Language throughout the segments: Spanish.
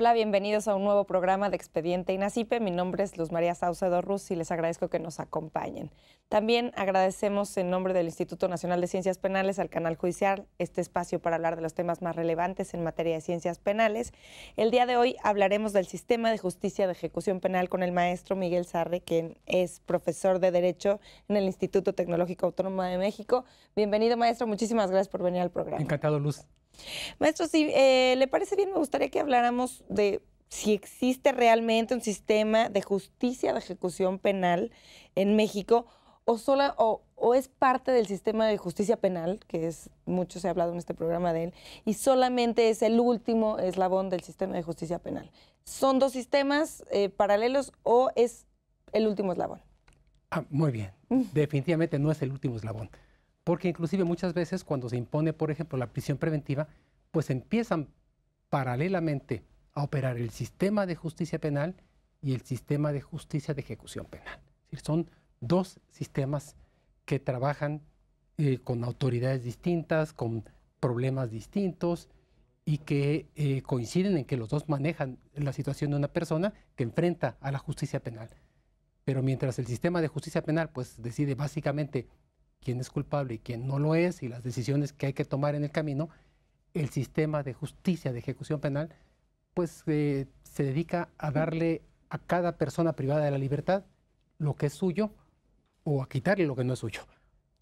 Hola, bienvenidos a un nuevo programa de Expediente Inacipe. Mi nombre es Luz María Saucedo Ruz y les agradezco que nos acompañen. También agradecemos en nombre del Instituto Nacional de Ciencias Penales al Canal Judicial este espacio para hablar de los temas más relevantes en materia de ciencias penales. El día de hoy hablaremos del sistema de justicia de ejecución penal con el maestro Miguel Sarre, quien es profesor de Derecho en el Instituto Tecnológico Autónomo de México. Bienvenido, maestro. Muchísimas gracias por venir al programa. Encantado, Luz. Maestro, si eh, le parece bien, me gustaría que habláramos de si existe realmente un sistema de justicia de ejecución penal en México o, o, es parte del sistema de justicia penal, que es mucho se ha hablado en este programa de él, y solamente es el último eslabón del sistema de justicia penal. ¿Son dos sistemas eh, paralelos o es el último eslabón? Ah, muy bien. Mm. Definitivamente no es el último eslabón porque inclusive muchas veces cuando se impone, por ejemplo, la prisión preventiva, pues empiezan paralelamente a operar el sistema de justicia penal y el sistema de justicia de ejecución penal. Es decir, son dos sistemas que trabajan eh, con autoridades distintas, con problemas distintos y que eh, coinciden en que los dos manejan la situación de una persona que enfrenta a la justicia penal. Pero mientras el sistema de justicia penal pues decide básicamente quién es culpable y quién no lo es y las decisiones que hay que tomar en el camino, el sistema de justicia de ejecución penal pues eh, se dedica a darle a cada persona privada de la libertad lo que es suyo o a quitarle lo que no es suyo.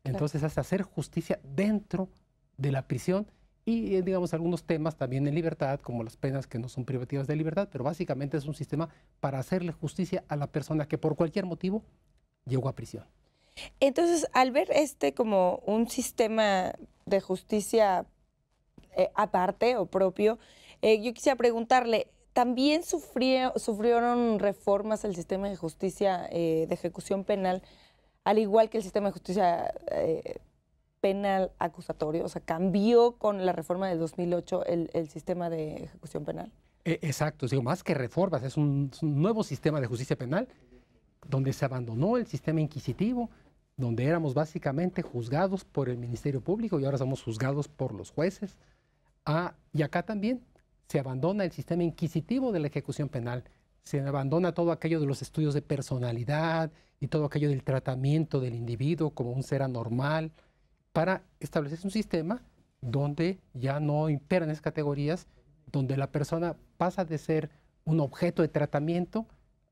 Entonces hace hacer justicia dentro de la prisión y eh, digamos algunos temas también en libertad, como las penas que no son privativas de libertad, pero básicamente es un sistema para hacerle justicia a la persona que por cualquier motivo llegó a prisión. Entonces, al ver este como un sistema de justicia eh, aparte o propio, eh, yo quisiera preguntarle, ¿también sufrieron reformas al sistema de justicia eh, de ejecución penal, al igual que el sistema de justicia penal acusatorio? O sea, ¿cambió con la reforma del 2008 el, el sistema de ejecución penal? E, exacto, digo, más que reformas, es un nuevo sistema de justicia penal donde se abandonó el sistema inquisitivo, donde éramos básicamente juzgados por el Ministerio Público y ahora somos juzgados por los jueces. Ah, y acá también se abandona el sistema inquisitivo de la ejecución penal, se abandona todo aquello de los estudios de personalidad y todo aquello del tratamiento del individuo como un ser anormal, para establecer un sistema donde ya no imperan esas categorías, donde la persona pasa de ser un objeto de tratamiento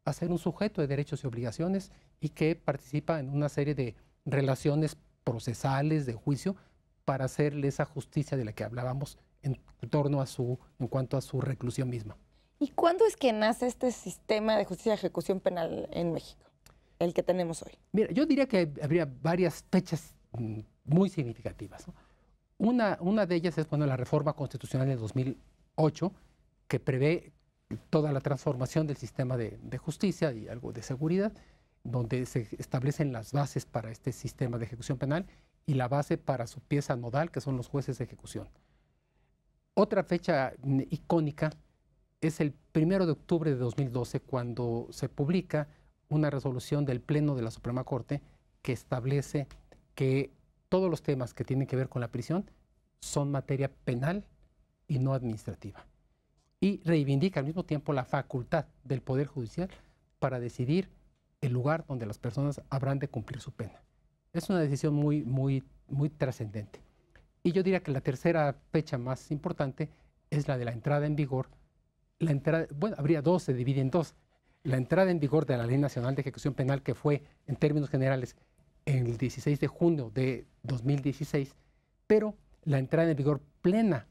a ser un sujeto de derechos y obligaciones y que participa en una serie de relaciones procesales de juicio para hacerle esa justicia de la que hablábamos en torno a su en cuanto a su reclusión misma. ¿Y cuándo es que nace este sistema de justicia de ejecución penal en México? El que tenemos hoy. Mira, yo diría que habría varias fechas mm, muy significativas. Una, una de ellas es cuando la reforma constitucional de 2008, que prevé toda la transformación del sistema de, justicia y algo de seguridad, donde se establecen las bases para este sistema de ejecución penal y la base para su pieza nodal, que son los jueces de ejecución. Otra fecha icónica es el 1 de octubre de 2012, cuando se publica una resolución del Pleno de la Suprema Corte que establece que todos los temas que tienen que ver con la prisión son materia penal y no administrativa y reivindica al mismo tiempo la facultad del Poder Judicial para decidir el lugar donde las personas habrán de cumplir su pena. Es una decisión muy, muy, muy trascendente. Y yo diría que la tercera fecha más importante es la de la entrada en vigor. La entrada, bueno, habría dos, se divide en dos. La entrada en vigor de la Ley Nacional de Ejecución Penal, que fue, en términos generales, el 16 de junio de 2016, pero la entrada en vigor plena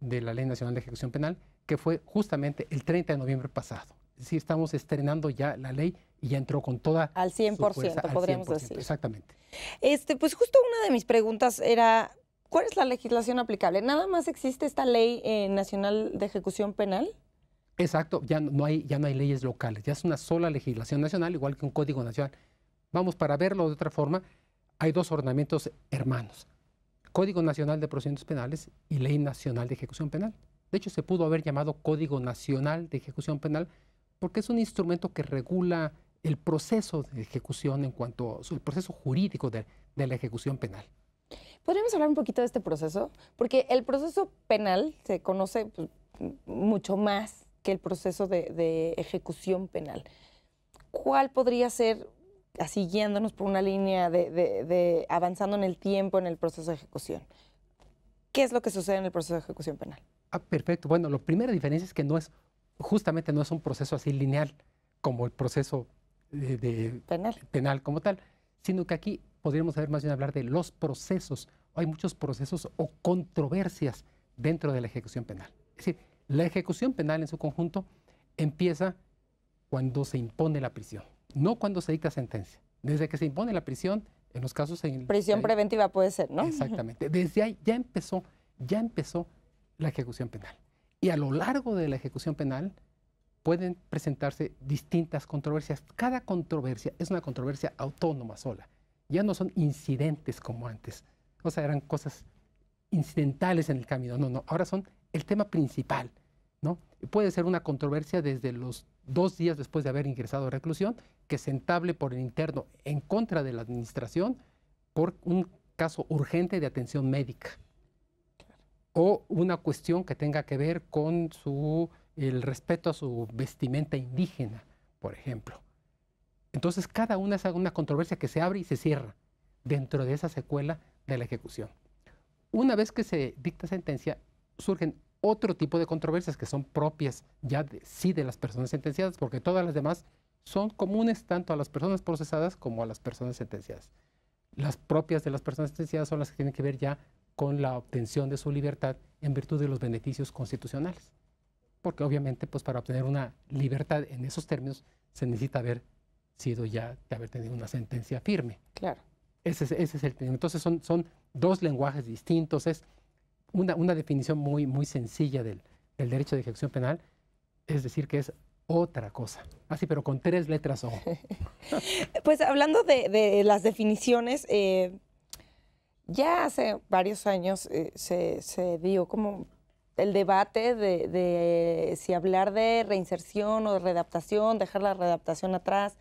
de la Ley Nacional de Ejecución Penal que fue justamente el 30 de noviembre pasado. Es estamos estrenando ya la ley y ya entró con toda... Al 100%, podríamos decir. Exactamente. Este, pues justo una de mis preguntas era, ¿cuál es la legislación aplicable? ¿Nada más existe esta ley eh, nacional de ejecución penal? Exacto, ya no, hay, ya no hay leyes locales, ya es una sola legislación nacional, igual que un código nacional. Vamos, para verlo de otra forma, hay dos ordenamientos hermanos, Código Nacional de Procedimientos Penales y Ley Nacional de Ejecución Penal. De hecho, se pudo haber llamado Código Nacional de Ejecución Penal porque es un instrumento que regula el proceso de ejecución en cuanto al proceso jurídico de, la ejecución penal. ¿Podríamos hablar un poquito de este proceso? Porque el proceso penal se conoce pues, mucho más que el proceso de, ejecución penal. ¿Cuál podría ser, siguiéndonos por una línea de, avanzando en el tiempo en el proceso de ejecución? ¿Qué es lo que sucede en el proceso de ejecución penal? Ah, perfecto. Bueno, la primera diferencia es que no es, justamente no es un proceso así lineal como el proceso de, penal. penal. como tal, sino que aquí podríamos haber más bien hablar de los procesos. Hay muchos procesos o controversias dentro de la ejecución penal. Es decir, la ejecución penal en su conjunto empieza cuando se impone la prisión, no cuando se dicta sentencia. Desde que se impone la prisión, en los casos en... Prisión preventiva puede ser, ¿no? Exactamente. Desde ahí ya empezó, ya empezó la ejecución penal. Y a lo largo de la ejecución penal pueden presentarse distintas controversias. Cada controversia es una controversia autónoma sola. Ya no son incidentes como antes. O sea, eran cosas incidentales en el camino. No, no, ahora son el tema principal. ¿no? Puede ser una controversia desde los dos días después de haber ingresado a reclusión, que se entable por el interno en contra de la administración por un caso urgente de atención médica o una cuestión que tenga que ver con su, el respeto a su vestimenta indígena, por ejemplo. Entonces, cada una es una controversia que se abre y se cierra dentro de esa secuela de la ejecución. Una vez que se dicta sentencia, surgen otro tipo de controversias que son propias ya de, sí de las personas sentenciadas, porque todas las demás son comunes tanto a las personas procesadas como a las personas sentenciadas. Las propias de las personas sentenciadas son las que tienen que ver ya con la obtención de su libertad en virtud de los beneficios constitucionales. Porque obviamente, pues para obtener una libertad en esos términos, se necesita haber sido ya, de haber tenido una sentencia firme. Claro. Ese es, el Entonces son, son dos lenguajes distintos. Es una, definición muy, muy sencilla del, derecho de ejecución penal, es decir, que es otra cosa. Así, pero con tres letras O. pues hablando de, las definiciones, eh, ya hace varios años eh, se, dio como el debate de, si hablar de reinserción o de readaptación, dejar la readaptación atrás.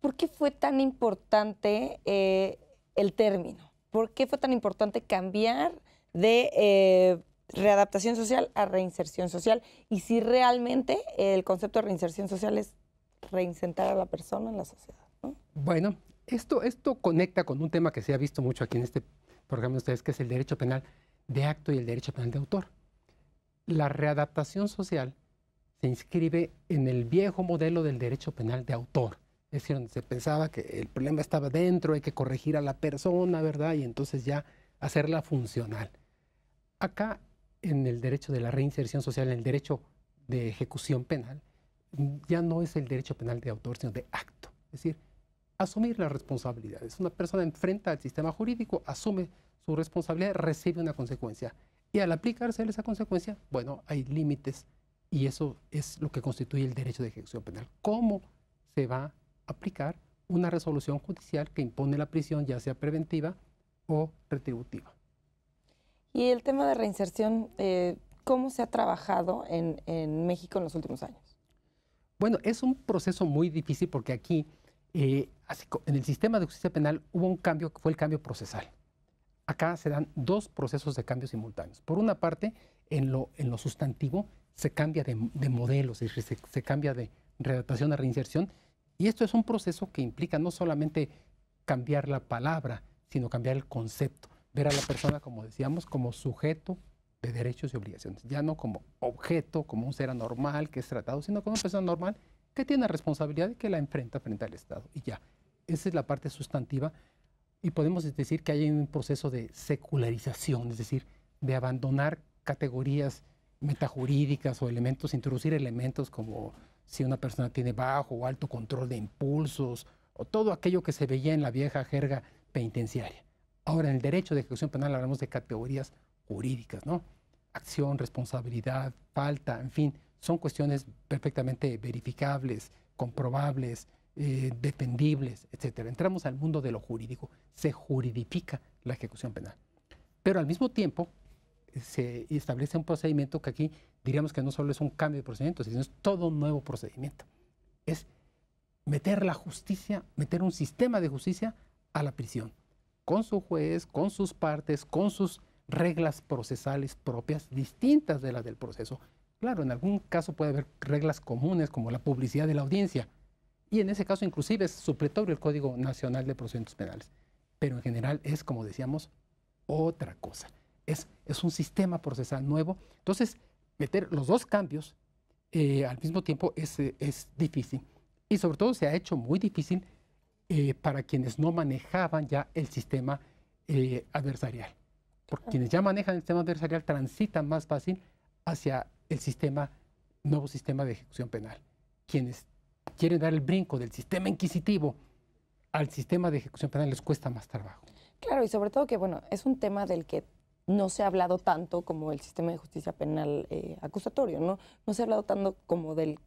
¿Por qué fue tan importante eh, el término? ¿Por qué fue tan importante cambiar de eh, readaptación social a reinserción social? Y si realmente el concepto de reinserción social es reinsentar a la persona en la sociedad. Bueno, esto, conecta con un tema que se ha visto mucho aquí en este programa de ustedes, que es el derecho penal de acto y el derecho penal de autor. La readaptación social se inscribe en el viejo modelo del derecho penal de autor. Es decir, donde se pensaba que el problema estaba dentro, hay que corregir a la persona, ¿verdad? Y entonces ya hacerla funcional. Acá, en el derecho de la reinserción social, en el derecho de ejecución penal, ya no es el derecho penal de autor, sino de acto. Es decir, asumir la responsabilidad. Es una persona enfrenta al sistema jurídico, asume su responsabilidad, recibe una consecuencia. Y al aplicarse esa consecuencia, bueno, hay límites y eso es lo que constituye el derecho de ejecución penal. ¿Cómo se va a aplicar una resolución judicial que impone la prisión, ya sea preventiva o retributiva? Y el tema de reinserción, eh, ¿cómo se ha trabajado en, en México en los últimos años? Bueno, es un proceso muy difícil porque aquí eh, en el sistema de justicia penal hubo un cambio que fue el cambio procesal. Acá se dan dos procesos de cambio simultáneos. Por una parte, en lo, sustantivo se cambia de, de modelo, se, cambia de redactación a reinserción. Y esto es un proceso que implica no solamente cambiar la palabra, sino cambiar el concepto. Ver a la persona, como decíamos, como sujeto de derechos y obligaciones, ya no como objeto, como un ser anormal que es tratado, sino como una persona normal que tiene la responsabilidad y que la enfrenta frente al Estado. Y ya, esa es la parte sustantiva. Y podemos decir que hay un proceso de secularización, es decir, de abandonar categorías metajurídicas o elementos, introducir elementos como si una persona tiene bajo o alto control de impulsos o todo aquello que se veía en la vieja jerga penitenciaria. Ahora, en el derecho de ejecución penal hablamos de categorías jurídicas, ¿no? Acción, responsabilidad, falta, en fin, son cuestiones perfectamente verificables, comprobables, dependibles, eh, defendibles, etcétera. Entramos al mundo de lo jurídico, se juridifica la ejecución penal. Pero al mismo tiempo eh, se establece un procedimiento que aquí diríamos que no solo es un cambio de procedimiento, sino es todo un nuevo procedimiento. Es meter la justicia, meter un sistema de justicia a la prisión, con su juez, con sus partes, con sus reglas procesales propias, distintas de las del proceso Claro, en algún caso puede haber reglas comunes como la publicidad de la audiencia. Y en ese caso inclusive es supletorio el Código Nacional de Procedimientos Penales. Pero en general es, como decíamos, otra cosa. Es, es un sistema procesal nuevo. Entonces, meter los dos cambios eh, al mismo tiempo es, difícil. Y sobre todo se ha hecho muy difícil eh, para quienes no manejaban ya el sistema eh, adversarial. Porque quienes ya manejan el sistema adversarial transitan más fácil hacia el sistema, nuevo sistema de ejecución penal. Quienes quieren dar el brinco del sistema inquisitivo al sistema de ejecución penal les cuesta más trabajo. Claro, y sobre todo que, bueno, es un tema del que no se ha hablado tanto como el sistema de justicia penal eh, acusatorio, ¿no? No se ha hablado tanto como del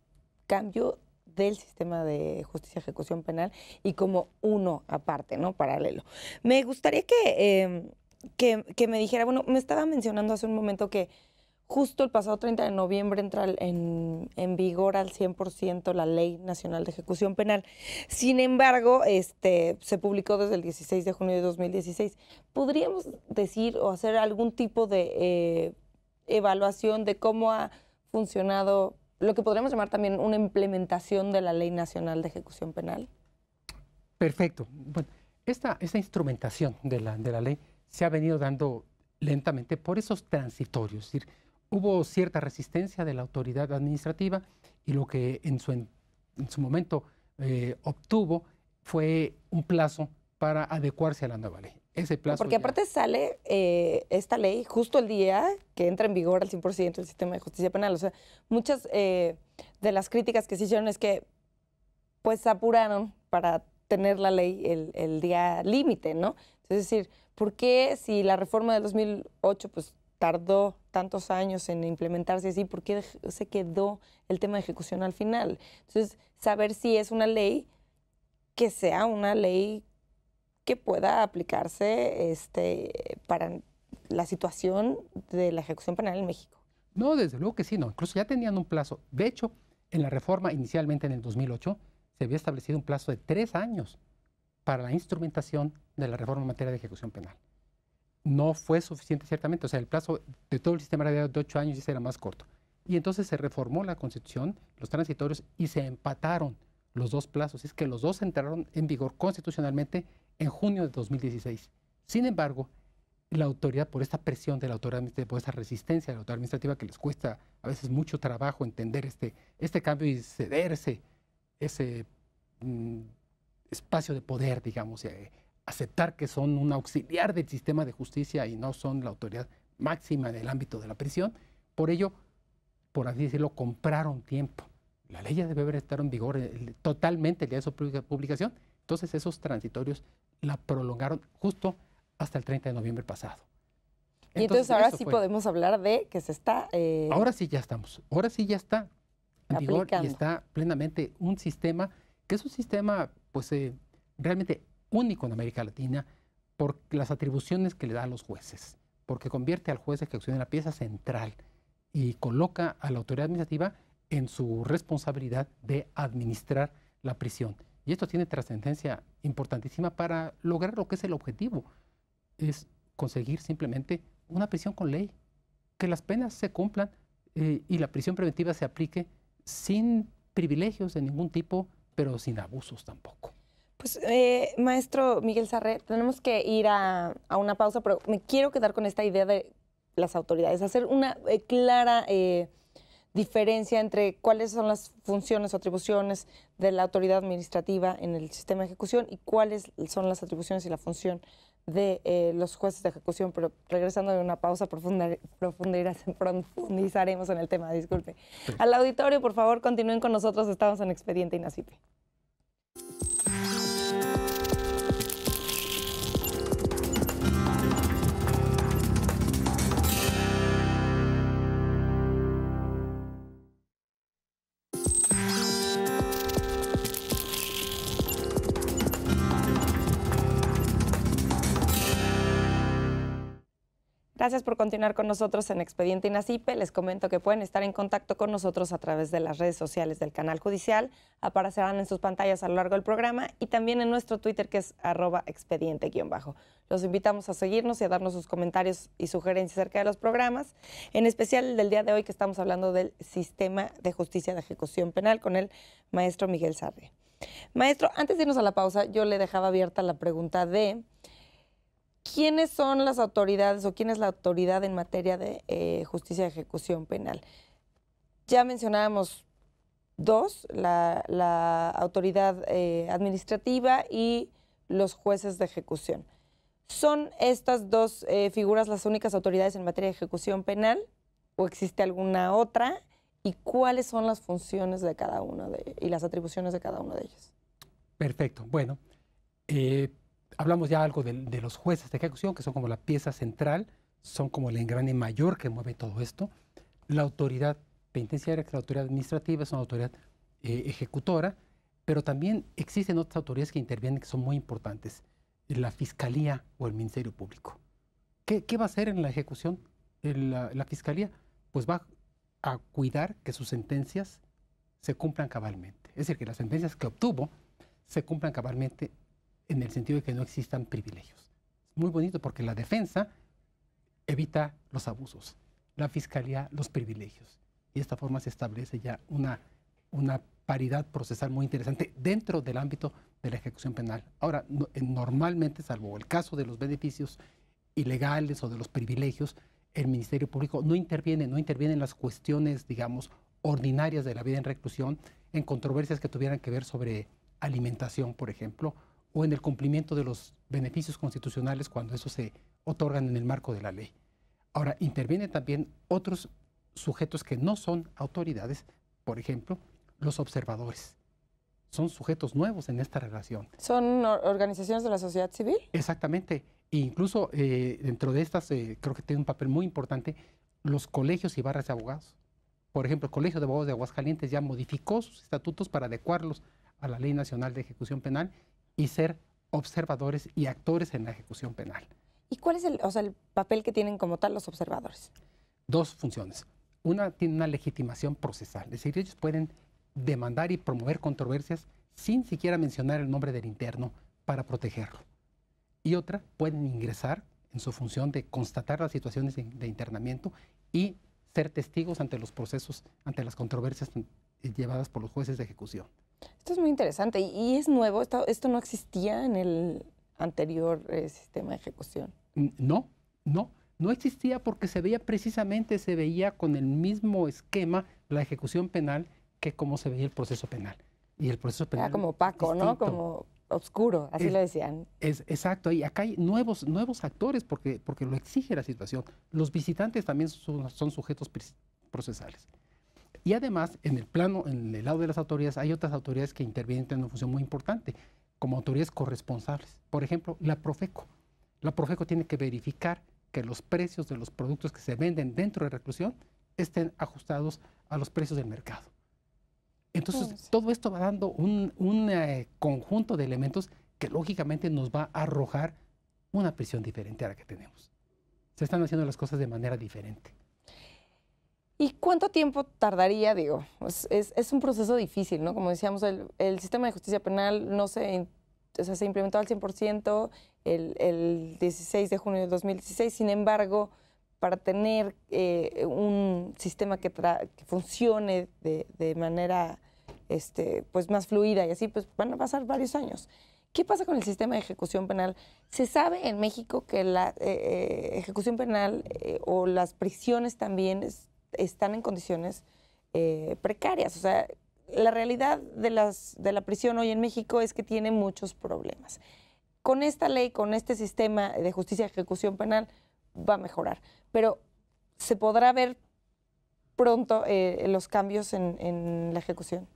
cambio del sistema de justicia ejecución penal y como uno aparte, ¿no? Paralelo. Me gustaría que, em, que, que me dijera, bueno, me estaba mencionando hace un momento que Justo el pasado 30 de noviembre entra en, vigor al 100% la Ley Nacional de Ejecución Penal. Sin embargo, este, se publicó desde el 16 de junio de 2016. ¿Podríamos decir o hacer algún tipo de eh, evaluación de cómo ha funcionado lo que podríamos llamar también una implementación de la Ley Nacional de Ejecución Penal? Perfecto. Bueno, esta, esta instrumentación de la, de la ley se ha venido dando lentamente por esos transitorios. Es decir, hubo cierta resistencia de la autoridad administrativa y lo que en su, en, su momento eh, obtuvo fue un plazo para adecuarse a la nueva ley. Ese plazo Porque aparte sale eh, esta ley justo el día que entra en vigor al 100% el sistema de justicia penal. O sea, muchas eh, de las críticas que se hicieron es que pues apuraron para tener la ley el, día límite, ¿no? es decir, ¿por qué si la reforma del 2008 pues tardó tantos años en implementarse así, ¿por qué se quedó el tema de ejecución al final? Entonces, saber si es una ley que sea una ley que pueda aplicarse este, para la situación de la ejecución penal en México. No, desde luego que sí, no. Incluso ya tenían un plazo. De hecho, en la reforma inicialmente en el 2008 se había establecido un plazo de tres años para la instrumentación de la reforma en materia de ejecución penal no fue suficiente ciertamente, o sea, el plazo de todo el sistema era de ocho años ese era más corto. Y entonces se reformó la constitución, los transitorios, y se empataron los dos plazos. Es que los dos entraron en vigor constitucionalmente en junio de 2016. Sin embargo, la autoridad, por esta presión de la autoridad administrativa, por esta resistencia de la autoridad administrativa que les cuesta a veces mucho trabajo entender este, este cambio y cederse ese mm, espacio de poder, digamos, eh, aceptar que son un auxiliar del sistema de justicia y no son la autoridad máxima en el ámbito de la prisión. Por ello, por así decirlo, compraron tiempo. La ley ya debe estar en vigor totalmente el día de su publicación. Entonces esos transitorios la prolongaron justo hasta el 30 de noviembre pasado. y entonces ahora sí podemos hablar de que se está... Eh, ahora sí ya estamos, ahora sí ya está en vigor y está plenamente un sistema que es un sistema pues eh, realmente único en América Latina por las atribuciones que le da a los jueces, porque convierte al juez de en la pieza central y coloca a la autoridad administrativa en su responsabilidad de administrar la prisión. Y esto tiene trascendencia importantísima para lograr lo que es el objetivo, es conseguir simplemente una prisión con ley, que las penas se cumplan eh, y la prisión preventiva se aplique sin privilegios de ningún tipo, pero sin abusos tampoco. Pues, eh, maestro Miguel Sarre, tenemos que ir a, una pausa, pero me quiero quedar con esta idea de las autoridades, hacer una eh, clara eh, diferencia entre cuáles son las funciones o atribuciones de la autoridad administrativa en el sistema de ejecución y cuáles son las atribuciones y la función de los jueces de ejecución, pero regresando de una pausa profunda, profundizaremos en el tema, disculpe. Al auditorio, por favor, continúen con nosotros, estamos en Expediente Inacipe. Gracias por continuar con nosotros en Expediente Inacipe. Les comento que pueden estar en contacto con nosotros a través de las redes sociales del canal judicial. Aparecerán en sus pantallas a lo largo del programa y también en nuestro Twitter que es arroba expediente-bajo. Los invitamos a seguirnos y a darnos sus comentarios y sugerencias acerca de los programas, en especial del día de hoy que estamos hablando del sistema de justicia de ejecución penal con el maestro Miguel Sarre. Maestro, antes de irnos a la pausa, yo le dejaba abierta la pregunta de ¿quiénes son las autoridades o quién es la autoridad en materia de eh, justicia de ejecución penal? Ya mencionábamos dos, la, autoridad eh, administrativa y los jueces de ejecución. ¿Son estas dos eh, figuras las únicas autoridades en materia de ejecución penal o existe alguna otra? ¿Y cuáles son las funciones de cada uno de, y las atribuciones de cada uno de ellos? Perfecto. Bueno, hablamos ya algo de, los jueces de ejecución, que son como la pieza central, son como el engrane mayor que mueve todo esto. La autoridad penitenciaria, que es la autoridad administrativa, es una autoridad eh, ejecutora, pero también existen otras autoridades que intervienen que son muy importantes, la Fiscalía o el Ministerio Público. ¿Qué, va a hacer en la ejecución la, la Fiscalía? Pues va a cuidar que sus sentencias se cumplan cabalmente. Es decir, que las sentencias que obtuvo se cumplan cabalmente en el sentido de que no existan privilegios. Es muy bonito porque la defensa evita los abusos, la fiscalía los privilegios. Y de esta forma se establece ya una, paridad procesal muy interesante dentro del ámbito de la ejecución penal. Ahora, eh, normalmente, salvo el caso de los beneficios ilegales o de los privilegios, el Ministerio Público no interviene, no interviene en las cuestiones, digamos, ordinarias de la vida en reclusión, en controversias que tuvieran que ver sobre alimentación, por ejemplo, o en el cumplimiento de los beneficios constitucionales cuando esos se otorgan en el marco de la ley. Ahora, intervienen también otros sujetos que no son autoridades, por ejemplo, los observadores. Son sujetos nuevos en esta relación. ¿Son organizaciones de la sociedad civil? Exactamente. E incluso eh, dentro de estas, eh, creo que tienen un papel muy importante los colegios y barras de abogados. Por ejemplo, el Colegio de Abogados de Aguascalientes ya modificó sus estatutos para adecuarlos a la Ley Nacional de Ejecución Penal y ser observadores y actores en la ejecución penal. ¿Y cuál es el, papel que tienen como tal los observadores? Dos funciones. Una tiene una legitimación procesal, es decir, ellos pueden demandar y promover controversias sin siquiera mencionar el nombre del interno para protegerlo. Y otra, pueden ingresar en su función de constatar las situaciones de internamiento y ser testigos ante los procesos, ante las controversias eh, llevadas por los jueces de ejecución. Esto es muy interesante y, es nuevo, esto, no existía en el anterior eh, sistema de ejecución. No, no, no existía porque se veía precisamente, se veía con el mismo esquema la ejecución penal que como se veía el proceso penal. Y el proceso penal... Era como opaco, ¿no? Como oscuro, así lo decían. Es, exacto, y acá hay nuevos, nuevos actores porque, porque lo exige la situación. Los visitantes también son sujetos procesales. Y además, en el plano, en el lado de las autoridades, hay otras autoridades que intervienen en una función muy importante, como autoridades corresponsables. Por ejemplo, la Profeco. La Profeco tiene que verificar que los precios de los productos que se venden dentro de reclusión estén ajustados a los precios del mercado. Entonces, todo esto va dando un, eh, conjunto de elementos que lógicamente nos va a arrojar una prisión diferente a la que tenemos. Se están haciendo las cosas de manera diferente. ¿Y cuánto tiempo tardaría, digo? Pues, es, un proceso difícil, ¿no? Como decíamos, el, sistema de justicia penal no se, se implementó al 100% el, el 16 de junio de 2016, sin embargo, para tener eh, un sistema que, funcione de, manera este, pues más fluida y así, pues van a pasar varios años. ¿Qué pasa con el sistema de ejecución penal? Se sabe en México que la eh, eh, ejecución penal o las prisiones también es, están en condiciones eh, precarias. O sea, la realidad de, las, de la prisión hoy en México es que tiene muchos problemas. Con esta ley, con este sistema de justicia y ejecución penal, va a mejorar. Pero se podrá ver pronto eh, los cambios en, la ejecución.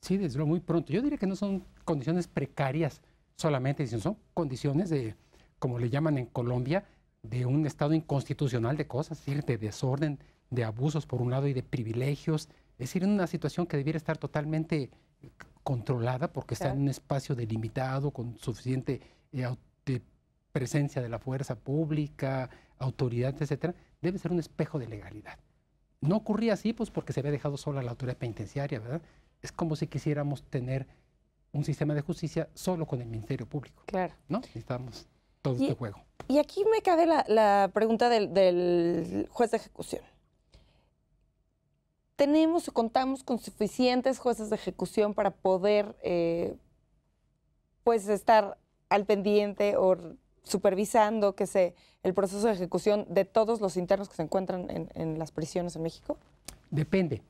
Sí, desde luego muy pronto. Yo diría que no son condiciones precarias solamente, sino son condiciones de, como le llaman en Colombia, de un estado inconstitucional de cosas, de desorden, de abusos por un lado y de privilegios. Es decir, en una situación que debiera estar totalmente eh, controlada porque está en un espacio delimitado con suficiente eh, presencia de la fuerza pública, autoridad, etcétera, debe ser un espejo de legalidad. No ocurría así, pues porque se había dejado sola la autoridad penitenciaria, ¿verdad? Es como si quisiéramos tener un sistema de justicia solo con el Ministerio Público. Claro. ¿No? Necesitamos todo este juego. Y aquí me cabe la, pregunta del juez de ejecución tenemos o contamos con suficientes jueces de ejecución para poder eh, pues estar al pendiente o supervisando que se, el proceso de ejecución de todos los internos que se encuentran en, las prisiones en México? Depende.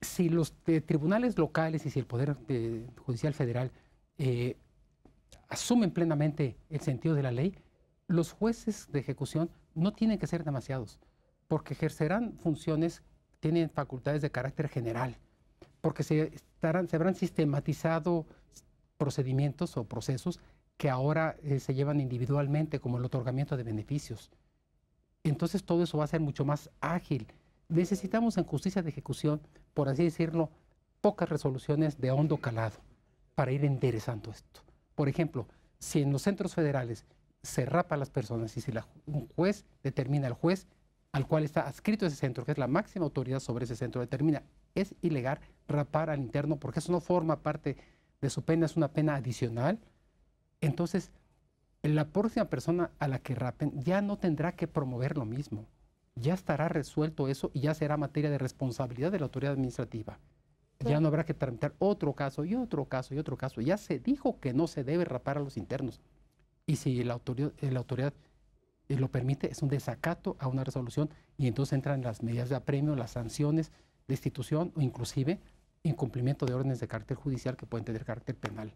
Si los tribunales locales y si el Poder eh, Judicial Federal eh, asumen plenamente el sentido de la ley, los jueces de ejecución no tienen que ser demasiados, porque ejercerán funciones tienen facultades de carácter general, porque se, estarán, se habrán sistematizado procedimientos o procesos que ahora eh, se llevan individualmente, como el otorgamiento de beneficios. Entonces todo eso va a ser mucho más ágil. Necesitamos en justicia de ejecución, por así decirlo, pocas resoluciones de hondo calado para ir enderezando esto. Por ejemplo, si en los centros federales se rapa a las personas y si un juez determina al juez al cual está adscrito ese centro, que es la máxima autoridad sobre ese centro, determina es ilegal rapar al interno porque eso no forma parte de su pena, es una pena adicional, entonces la próxima persona a la que rapen ya no tendrá que promover lo mismo. Ya estará resuelto eso y ya será materia de responsabilidad de la autoridad administrativa. Ya no habrá que tramitar otro caso y otro caso y otro caso. Ya se dijo que no se debe rapar a los internos. Y si la autoridad eh, lo permite, es un desacato a una resolución y entonces entran las medidas de apremio, las sanciones, de destitución o inclusive incumplimiento de órdenes de carácter judicial que pueden tener carácter penal.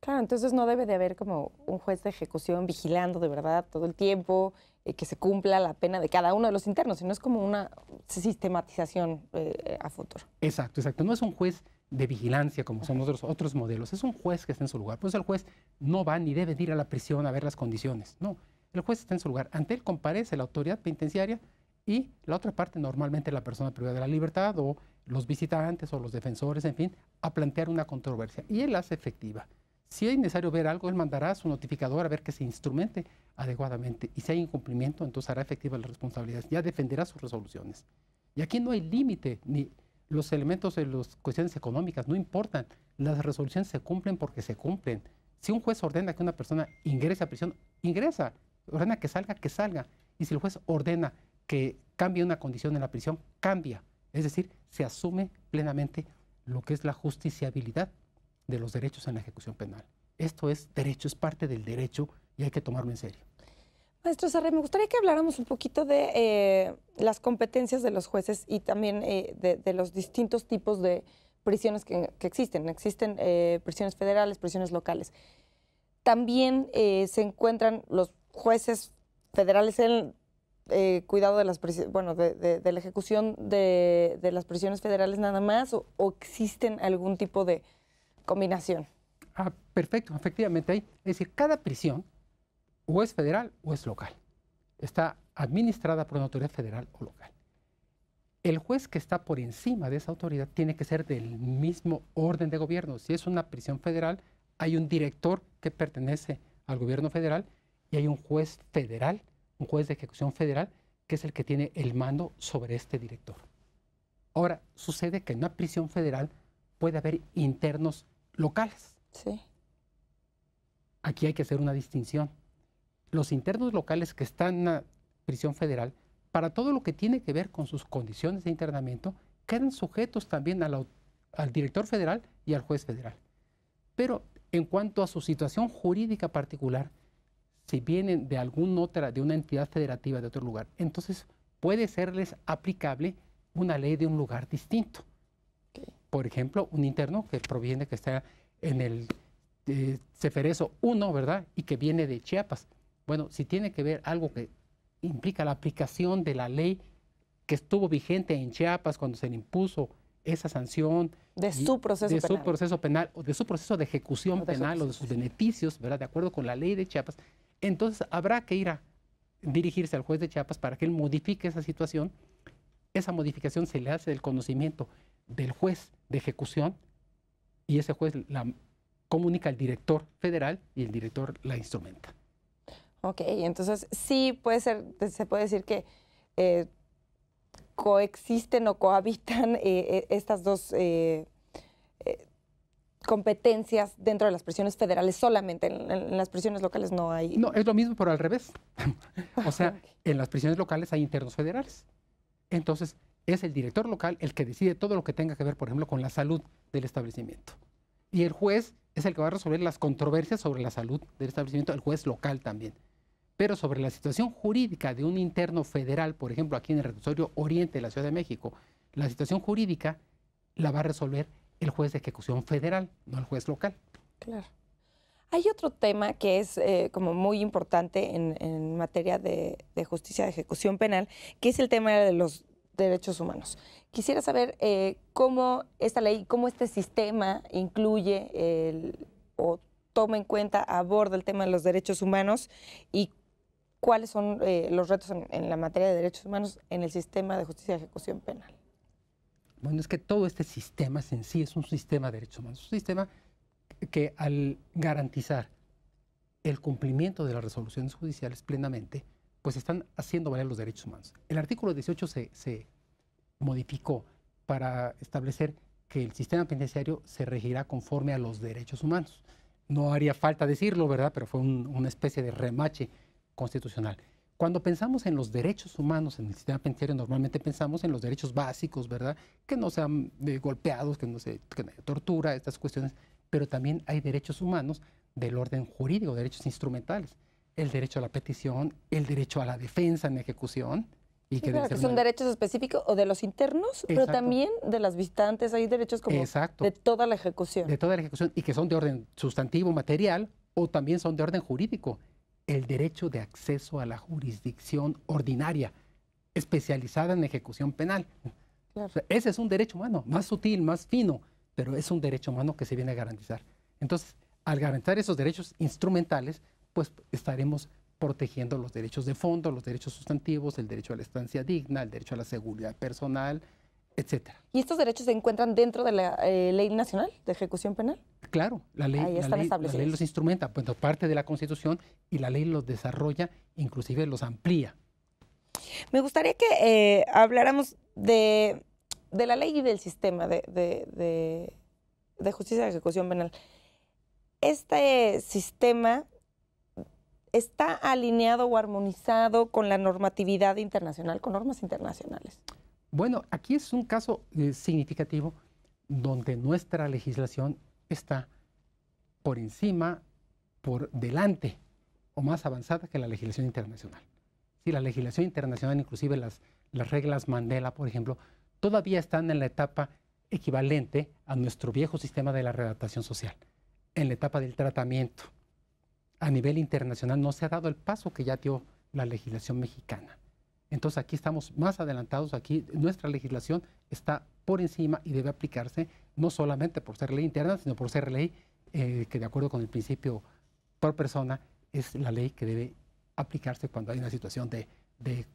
Claro, entonces no debe de haber como un juez de ejecución vigilando de verdad todo el tiempo eh, que se cumpla la pena de cada uno de los internos, sino es como una sistematización eh, a futuro. Exacto, exacto. No es un juez de vigilancia como son los otros modelos, es un juez que está en su lugar. Pues el juez no va ni debe ir a la prisión a ver las condiciones, no el juez está en su lugar. Ante él comparece la autoridad penitenciaria y la otra parte, normalmente la persona privada de la libertad o los visitantes o los defensores, en fin, a plantear una controversia. Y él hace efectiva. Si es necesario ver algo, él mandará a su notificador a ver que se instrumente adecuadamente. Y si hay incumplimiento, entonces hará efectiva la responsabilidad. Ya defenderá sus resoluciones. Y aquí no hay límite, ni los elementos de las cuestiones económicas no importan. Las resoluciones se cumplen porque se cumplen. Si un juez ordena que una persona ingrese a prisión, ingresa ordena que salga, que salga. Y si el juez ordena que cambie una condición en la prisión, cambia. Es decir, se asume plenamente lo que es la justiciabilidad de los derechos en la ejecución penal. Esto es derecho, es parte del derecho y hay que tomarlo en serio. Maestro Sarre, me gustaría que habláramos un poquito de eh, las competencias de los jueces y también eh, de, los distintos tipos de prisiones que, existen. Existen eh, prisiones federales, prisiones locales. También se encuentran los jueces federales en eh, cuidado de las bueno de, la ejecución de, las prisiones federales nada más o, existen algún tipo de combinación? Ah, perfecto, efectivamente hay. Es decir, cada prisión o es federal o es local. Está administrada por una autoridad federal o local. El juez que está por encima de esa autoridad tiene que ser del mismo orden de gobierno. Si es una prisión federal, hay un director que pertenece al gobierno federal y hay un juez federal, un juez de ejecución federal, que es el que tiene el mando sobre este director. Ahora, sucede que en una prisión federal puede haber internos locales. Sí. Aquí hay que hacer una distinción. Los internos locales que están en la prisión federal, para todo lo que tiene que ver con sus condiciones de internamiento, quedan sujetos también al director federal y al juez federal. Pero en cuanto a su situación jurídica particular, si vienen de alguna otra, de una entidad federativa de otro lugar, entonces puede serles aplicable una ley de un lugar distinto. Por ejemplo, un interno que proviene, que está en el eh, 1, ¿verdad? Y que viene de Chiapas. Bueno, si tiene que ver algo que implica la aplicación de la ley que estuvo vigente en Chiapas cuando se le impuso esa sanción. De su proceso penal. De su proceso penal, o de su proceso de ejecución penal o de sus beneficios, ¿verdad? De acuerdo con la ley de Chiapas, entonces habrá que ir a dirigirse al juez de Chiapas para que él modifique esa situación. Esa modificación se le hace del conocimiento del juez de ejecución y ese juez la comunica al director federal y el director la instrumenta. Ok, entonces sí puede ser, se puede decir que eh, coexisten o cohabitan eh, eh, estas dos competencias dentro de las prisiones federales solamente, en, las prisiones locales no hay. No, es lo mismo, pero al revés. o sea, en las prisiones locales hay internos federales. Entonces, es el director local el que decide todo lo que tenga que ver, por ejemplo, con la salud del establecimiento. Y el juez es el que va a resolver las controversias sobre la salud del establecimiento, el juez local también. Pero sobre la situación jurídica de un interno federal, por ejemplo, aquí en el reclusorio oriente de la Ciudad de México, la situación jurídica la va a resolver el juez de ejecución federal, no el juez local. Claro. Hay otro tema que es eh, como muy importante en, materia de, justicia de ejecución penal, que es el tema de los derechos humanos. Quisiera saber eh, cómo esta ley, cómo este sistema incluye o toma en cuenta, aborda el tema de los derechos humanos y cuáles son eh, los retos en, en la materia de derechos humanos en el sistema de justicia de ejecución penal. Bueno, es que todo este sistema en sí es un sistema de derechos humanos, un sistema que al garantizar el cumplimiento de las resoluciones judiciales plenamente, pues están haciendo valer los derechos humanos. El artículo 18 se, modificó para establecer que el sistema penitenciario se regirá conforme a los derechos humanos. No haría falta decirlo, ¿verdad? Pero fue una especie de remache constitucional. Cuando pensamos en los derechos humanos en el sistema penitenciario, normalmente pensamos en los derechos básicos, ¿verdad? Que no sean eh, golpeados, que no se tortura, estas cuestiones, pero también hay derechos humanos del orden jurídico, derechos instrumentales. El derecho a la petición, el derecho a la defensa en ejecución, y que son derechos específicos o de los internos, pero también de las visitantes. Hay derechos como Exacto. de toda la ejecución. De toda la ejecución y que son de orden sustantivo, material o también son de orden jurídico el derecho de acceso a la jurisdicción ordinaria, especializada en ejecución penal. ese es un derecho humano, más sutil, más fino, pero es un derecho humano que se viene a garantizar. Entonces, al garantizar esos derechos instrumentales, pues estaremos protegiendo los derechos de fondo, los derechos sustantivos, el derecho a la estancia digna, el derecho a la seguridad personal, ¿Y estos derechos se encuentran dentro de la eh, ley nacional de ejecución penal? Claro, la ley, los instrumenta, pues parte de la Constitución y la ley los desarrolla, inclusive los amplía. Me gustaría que eh, habláramos de, la ley y del sistema de justicia de ejecución penal. Este sistema está alineado o armonizado con la normatividad internacional, con normas internacionales. Bueno, aquí es un caso eh, significativo donde nuestra legislación está por encima, por delante o más avanzada que la legislación internacional. Si la legislación internacional, inclusive las, las reglas Mandela, por ejemplo, todavía están en la etapa equivalente a nuestro viejo sistema de la redactación social, en la etapa del tratamiento. A nivel internacional no se ha dado el paso que ya dio la legislación mexicana. Entonces aquí estamos más adelantados, aquí nuestra legislación está por encima y debe aplicarse no solamente por ser ley interna, sino por ser ley eh, que de acuerdo con el principio por persona es la ley que debe aplicarse cuando hay una situación de,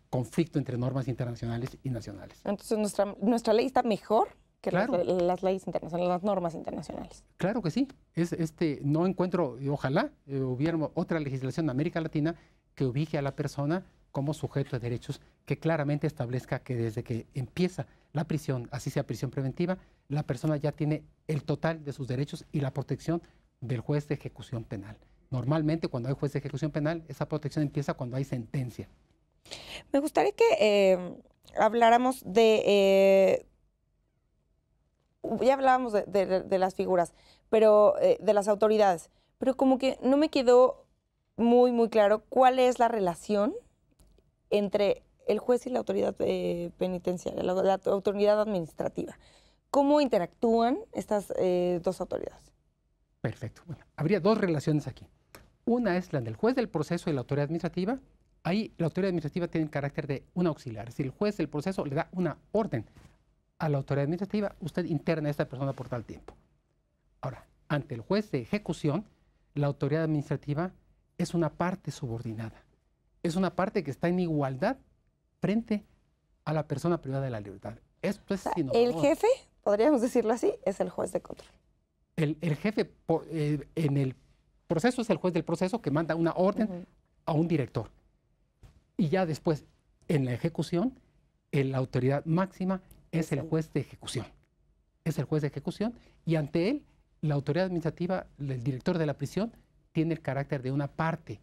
conflicto entre normas internacionales y nacionales. Entonces nuestra, nuestra ley está mejor que las, leyes internacionales, las normas internacionales. Claro que sí. Es, este, no encuentro, ojalá gobierno eh, hubiera otra legislación en América Latina que ubique a la persona como sujeto de derechos que claramente establezca que desde que empieza la prisión, así sea prisión preventiva, la persona ya tiene el total de sus derechos y la protección del juez de ejecución penal. Normalmente cuando hay juez de ejecución penal, esa protección empieza cuando hay sentencia. Me gustaría que eh, habláramos de... Eh, ya hablábamos de, las figuras, pero eh, de las autoridades, pero como que no me quedó muy, muy claro cuál es la relación entre el juez y la autoridad eh, penitenciaria, la, autoridad administrativa. ¿Cómo interactúan estas eh, dos autoridades? Perfecto. Bueno, habría dos relaciones aquí. Una es la del juez del proceso y la autoridad administrativa. Ahí la autoridad administrativa tiene el carácter de un auxiliar. Si el juez del proceso le da una orden a la autoridad administrativa, usted interna a esta persona por tal tiempo. Ahora, ante el juez de ejecución, la autoridad administrativa es una parte subordinada es una parte que está en igualdad frente a la persona privada de la libertad. El jefe, podríamos decirlo así, es el juez de control. El, jefe eh, en el proceso es el juez del proceso que manda una orden a un director. Y ya después, en la ejecución, la autoridad máxima es el juez de ejecución. Es el juez de ejecución y ante él, la autoridad administrativa, el director de la prisión, tiene el carácter de una parte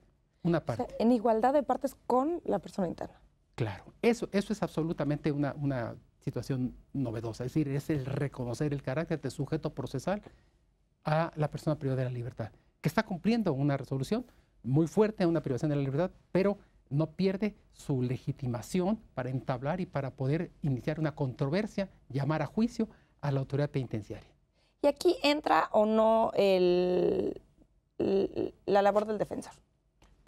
parte. en igualdad de partes con la persona interna. Claro, eso, eso es absolutamente una, una situación novedosa, es decir, es el reconocer el carácter de sujeto procesal a la persona privada de la libertad, que está cumpliendo una resolución muy fuerte, a una privación de la libertad, pero no pierde su legitimación para entablar y para poder iniciar una controversia, llamar a juicio a la autoridad penitenciaria. ¿Y aquí entra o no el, la labor del defensor?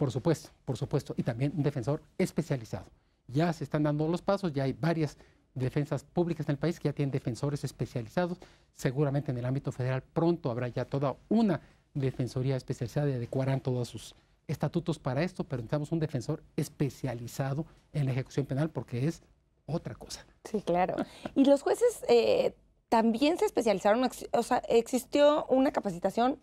Por supuesto, por supuesto. Y también un defensor especializado. Ya se están dando los pasos, ya hay varias defensas públicas en el país que ya tienen defensores especializados. Seguramente en el ámbito federal pronto habrá ya toda una defensoría especializada y adecuarán todos sus estatutos para esto, pero necesitamos un defensor especializado en la ejecución penal porque es otra cosa. Sí, claro. Y los jueces eh, también se especializaron, o sea, existió una capacitación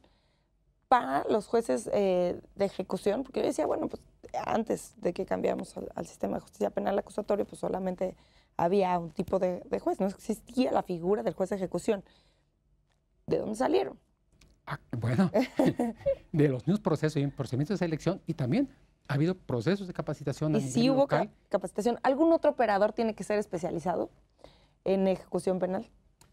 para los jueces eh, de ejecución, porque yo decía, bueno, pues antes de que cambiamos al, sistema de justicia penal acusatorio, pues solamente había un tipo de, juez, no existía la figura del juez de ejecución. ¿De dónde salieron? Ah, bueno, de los mismos procesos y procedimientos de selección y también ha habido procesos de capacitación. ¿Y si hubo capacitación? ¿Algún otro operador tiene que ser especializado en ejecución penal?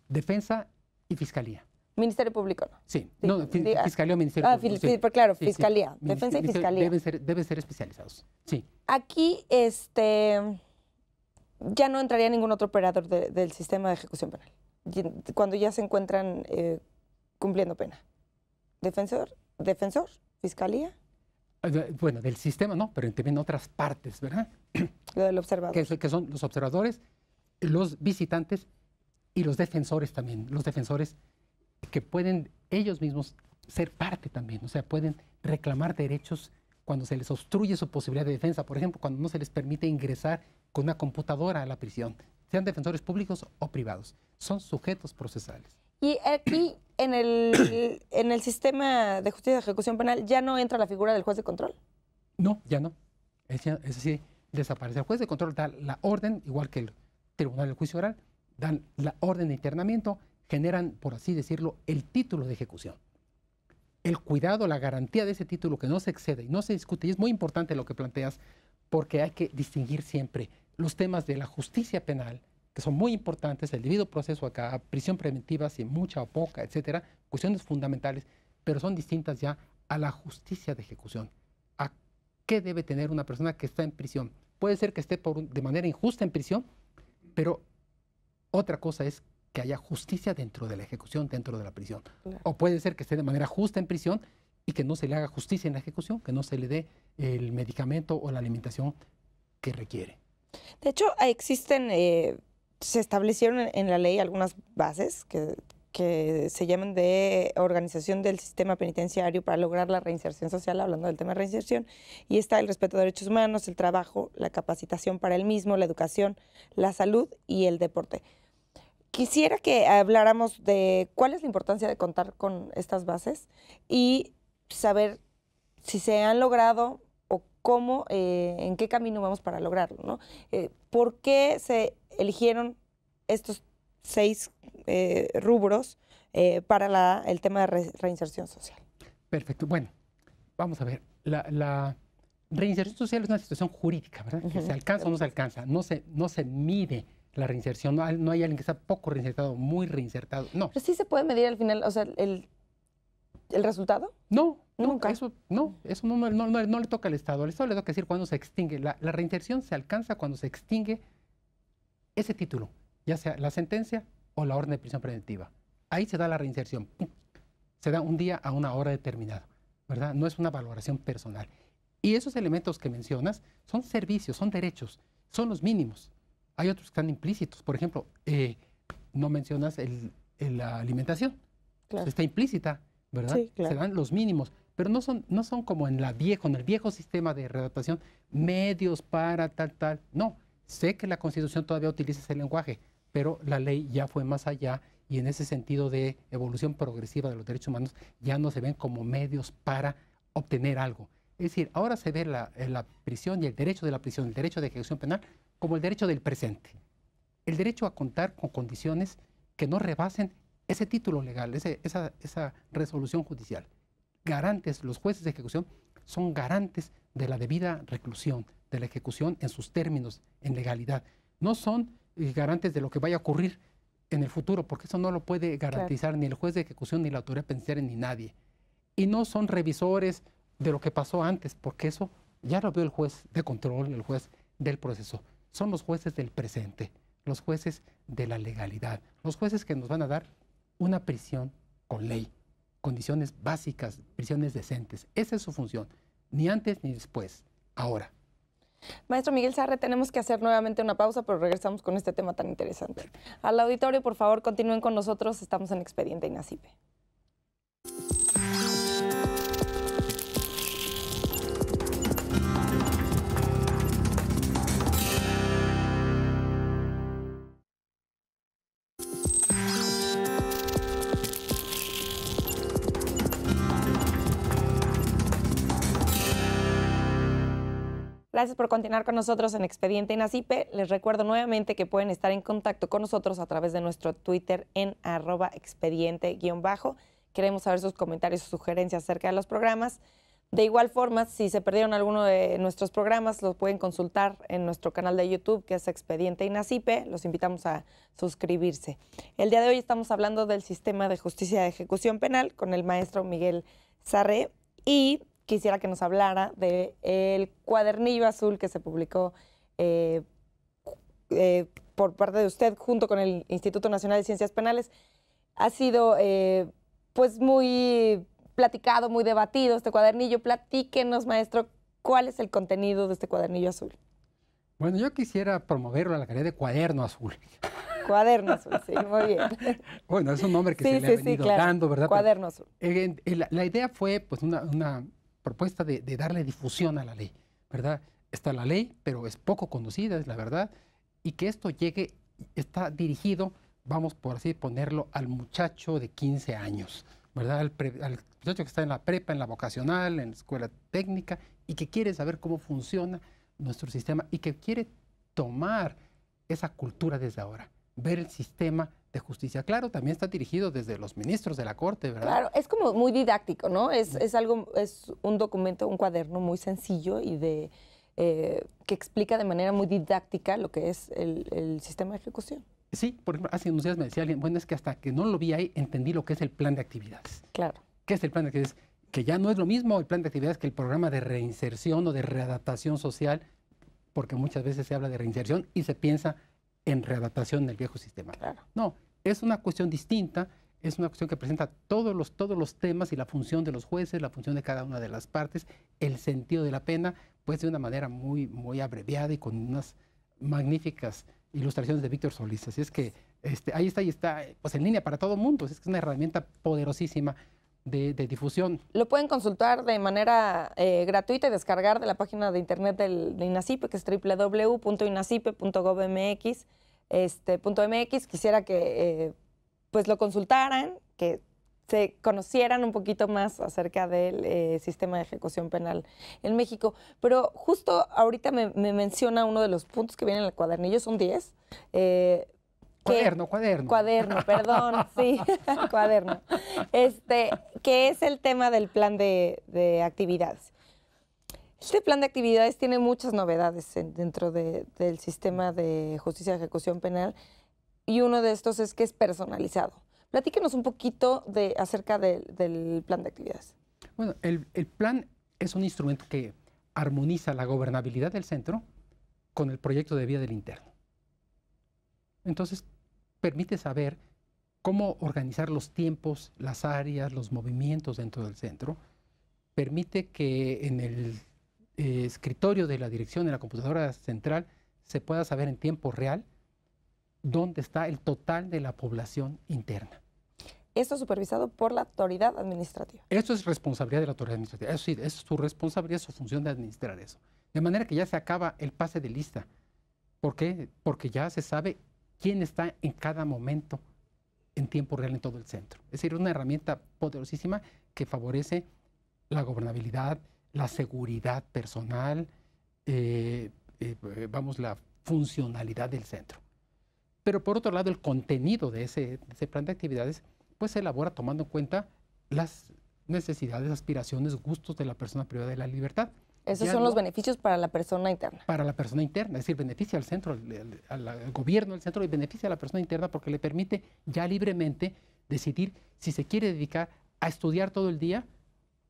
Defensa y fiscalía. Ministerio Público, ¿no? Sí, no, Fiscalía o Ministerio ah, Público. claro, Fiscalía, Defensa y Fiscalía. Deben ser, especializados, sí. Aquí, este, ya no entraría ningún otro operador del sistema de ejecución penal, cuando ya se encuentran eh, cumpliendo pena. ¿Defensor? ¿Defensor? ¿Fiscalía? Eh, bueno, del sistema no, pero también otras partes, ¿verdad? Lo del observador. Que, que son los observadores, los visitantes y los defensores también. Los defensores que pueden ellos mismos ser parte también, o sea, pueden reclamar derechos cuando se les obstruye su posibilidad de defensa, por ejemplo, cuando no se les permite ingresar con una computadora a la prisión, sean defensores públicos o privados, son sujetos procesales. Y aquí en el, sistema de justicia de ejecución penal ya no entra la figura del juez de control. No, ya no. Es, decir, desaparece. El juez de control da la orden, igual que el tribunal del juicio oral, dan la orden de internamiento, generan, por así decirlo, el título de ejecución. El cuidado, la garantía de ese título que no se excede y no se discute. Y es muy importante lo que planteas porque hay que distinguir siempre los temas de la justicia penal, que son muy importantes, el debido proceso acá, prisión preventiva, si mucha o poca, etcétera, cuestiones fundamentales, pero son distintas ya a la justicia de ejecución. ¿A qué debe tener una persona que está en prisión? Puede ser que esté por, de manera injusta en prisión, pero otra cosa es que haya justicia dentro de la ejecución, dentro de la prisión. O puede ser que esté de manera justa en prisión y que no se le haga justicia en la ejecución, que no se le dé el medicamento o la alimentación que requiere. De hecho, existen, eh, se establecieron en la ley algunas bases que, que se llaman de organización del sistema penitenciario para lograr la reinserción social, hablando del tema de reinserción, y está el respeto a derechos humanos, el trabajo, la capacitación para el mismo, la educación, la salud y el deporte. Quisiera que habláramos de cuál es la importancia de contar con estas bases y saber si se han logrado o cómo, eh, en qué camino vamos para lograrlo, ¿no? Eh, ¿Por qué se eligieron estos seis eh, rubros para el tema de reinserción social? Perfecto. Bueno, vamos a ver. La, reinserción social es una situación jurídica, ¿verdad? Que se alcanza o no se alcanza, no se mide la reinserción. No hay, alguien que está poco reinsertado, muy reinsertado. No. Pero sí se puede medir al final, o sea, el, resultado. No, nunca. eso no, eso no, le toca al Estado. Al Estado le toca decir cuándo se extingue. La, la reinserción se alcanza cuando se extingue ese título, ya sea la sentencia o la orden de prisión preventiva. Ahí se da la reinserción. Se da un día a una hora determinada, ¿verdad? No es una valoración personal. Y esos elementos que mencionas son servicios, son derechos, son los mínimos hay otros que están implícitos. Por ejemplo, eh, no mencionas el, la alimentación. Está implícita, ¿verdad? Sí, Se dan los mínimos. Pero no son, no son como en la en el viejo sistema de redactación, medios para tal, tal. No, sé que la Constitución todavía utiliza ese lenguaje, pero la ley ya fue más allá y en ese sentido de evolución progresiva de los derechos humanos ya no se ven como medios para obtener algo. Es decir, ahora se ve la prisión y el derecho de la prisión, el derecho de ejecución penal como el derecho del presente. El derecho a contar con condiciones que no rebasen ese título legal, esa, resolución judicial. Garantes, los jueces de ejecución son garantes de la debida reclusión, de la ejecución en sus términos, en legalidad. No son eh, garantes de lo que vaya a ocurrir en el futuro, porque eso no lo puede garantizar ni el juez de ejecución, ni la autoridad penitenciaria, ni nadie. Y no son revisores de lo que pasó antes, porque eso ya lo vio el juez de control, el juez del proceso son los jueces del presente, los jueces de la legalidad, los jueces que nos van a dar una prisión con ley, condiciones básicas, prisiones decentes. Esa es su función, ni antes ni después, ahora. Maestro Miguel Sarre, tenemos que hacer nuevamente una pausa, pero regresamos con este tema tan interesante. Al auditorio, por favor, continúen con nosotros. Estamos en Expediente Inacipe. Gracias por continuar con nosotros en Expediente Inacipe. Les recuerdo nuevamente que pueden estar en contacto con nosotros a través de nuestro Twitter en arroba expediente-bajo. Queremos saber sus comentarios, o sugerencias acerca de los programas. De igual forma, si se perdieron alguno de nuestros programas, los pueden consultar en nuestro canal de YouTube, que es Expediente Inacipe. Los invitamos a suscribirse. El día de hoy estamos hablando del sistema de justicia de ejecución penal con el maestro Miguel Sarré y quisiera que nos hablara del el cuadernillo azul que se publicó eh, eh, por parte de usted junto con el Instituto Nacional de Ciencias Penales. Ha sido eh, pues muy platicado, muy debatido este cuadernillo. Platíquenos, maestro, cuál es el contenido de este cuadernillo azul. Bueno, yo quisiera promoverlo a la calidad de cuaderno azul. Cuaderno azul, sí, muy bien. Bueno, es un nombre que se le ha venido dando, ¿verdad? Cuaderno azul. la, idea fue, pues, una, propuesta de, darle difusión a la ley, ¿verdad? Está la ley, pero es poco conocida, es la verdad, y que esto llegue, está dirigido, vamos por así ponerlo, al muchacho de 15 años, ¿verdad? Al, al muchacho que está en la prepa, en la vocacional, en la escuela técnica, y que quiere saber cómo funciona nuestro sistema y que quiere tomar esa cultura desde ahora, ver el sistema Justicia. Claro, también está dirigido desde los ministros de la Corte, ¿verdad? Claro, es como muy didáctico, ¿no? Es, algo, es un documento, un cuaderno muy sencillo y de eh, que explica de manera muy didáctica lo que es el, el sistema de ejecución. Sí, por ejemplo, hace unos días me decía alguien, bueno, es que hasta que no lo vi ahí entendí lo que es el plan de actividades. Claro. ¿Qué es el plan de actividades? Que ya no es lo mismo el plan de actividades que el programa de reinserción o de readaptación social, porque muchas veces se habla de reinserción y se piensa en readaptación del viejo sistema. Claro. No, es una cuestión distinta, es una cuestión que presenta todos los, todos los temas y la función de los jueces, la función de cada una de las partes, el sentido de la pena, pues de una manera muy, muy abreviada y con unas magníficas ilustraciones de Víctor Solís. Así es que este, ahí está ahí está pues en línea para todo el mundo. es que es una herramienta poderosísima. De, difusión. Lo pueden consultar de manera eh, gratuita y descargar de la página de internet del, de INACIPE, que es www.inacipe.gov.mx este, punto .mx. Quisiera que eh, pues lo consultaran, que se conocieran un poquito más acerca del eh, sistema de ejecución penal en México. Pero justo ahorita me, menciona uno de los puntos que vienen en el cuadernillo, son 10. Eh, cuaderno, cuaderno. Cuaderno, perdón, sí, cuaderno. Este, que es el tema del plan de, de actividades. Este plan de actividades tiene muchas novedades dentro del sistema de justicia de ejecución penal y uno de estos es que es personalizado. Platíquenos un poquito de, acerca del plan de actividades. Bueno, el, el, plan es un instrumento que armoniza la gobernabilidad del centro con el proyecto de vida del interno. Entonces, permite saber cómo organizar los tiempos, las áreas, los movimientos dentro del centro. Permite que en el eh, escritorio de la dirección de la computadora central se pueda saber en tiempo real dónde está el total de la población interna. Esto es supervisado por la autoridad administrativa. Esto es responsabilidad de la autoridad administrativa. Eso sí, es su responsabilidad, su función de administrar eso. De manera que ya se acaba el pase de lista. ¿Por qué? Porque ya se sabe quién está en cada momento en tiempo real en todo el centro. Es decir, una herramienta poderosísima que favorece la gobernabilidad, la seguridad personal, eh, eh, vamos, la funcionalidad del centro. Pero por otro lado, el contenido de ese, plan de actividades pues se elabora tomando en cuenta las necesidades, aspiraciones, gustos de la persona privada de la libertad. Esos son los beneficios para la persona interna. Para la persona interna, es decir, beneficia al centro, al, gobierno, del centro, y beneficia a la persona interna porque le permite ya libremente decidir si se quiere dedicar a estudiar todo el día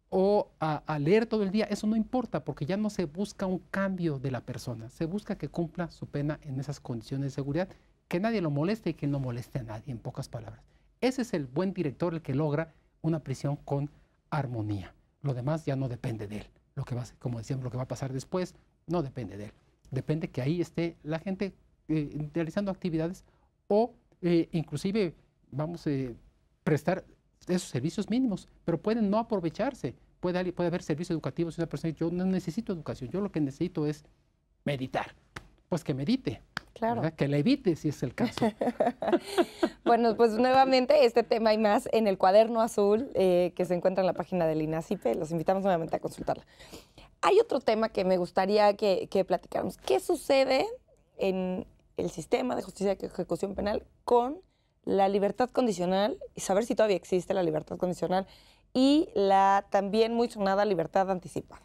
o a, leer todo el día, eso no importa, porque ya no se busca un cambio de la persona, se busca que cumpla su pena en esas condiciones de seguridad, que nadie lo moleste y que no moleste a nadie, en pocas palabras. Ese es el buen director el que logra una prisión con armonía. Lo demás ya no depende de él. Lo que va, como decíamos, lo que va a pasar después no depende de él. Depende que ahí esté la gente eh, realizando actividades o eh, inclusive vamos a eh, prestar esos servicios mínimos, pero pueden no aprovecharse. Puede, puede haber servicios educativos si una persona dice, yo no necesito educación, yo lo que necesito es meditar. Pues que medite, Claro. Que la evite si es el caso. bueno, pues nuevamente este tema y más en el cuaderno azul eh, que se encuentra en la página del INACIPE. Los invitamos nuevamente a consultarla. Hay otro tema que me gustaría que, que platicáramos. ¿Qué sucede en el sistema de justicia y ejecución penal con la libertad condicional, y saber si todavía existe la libertad condicional, y la también muy sonada libertad anticipada.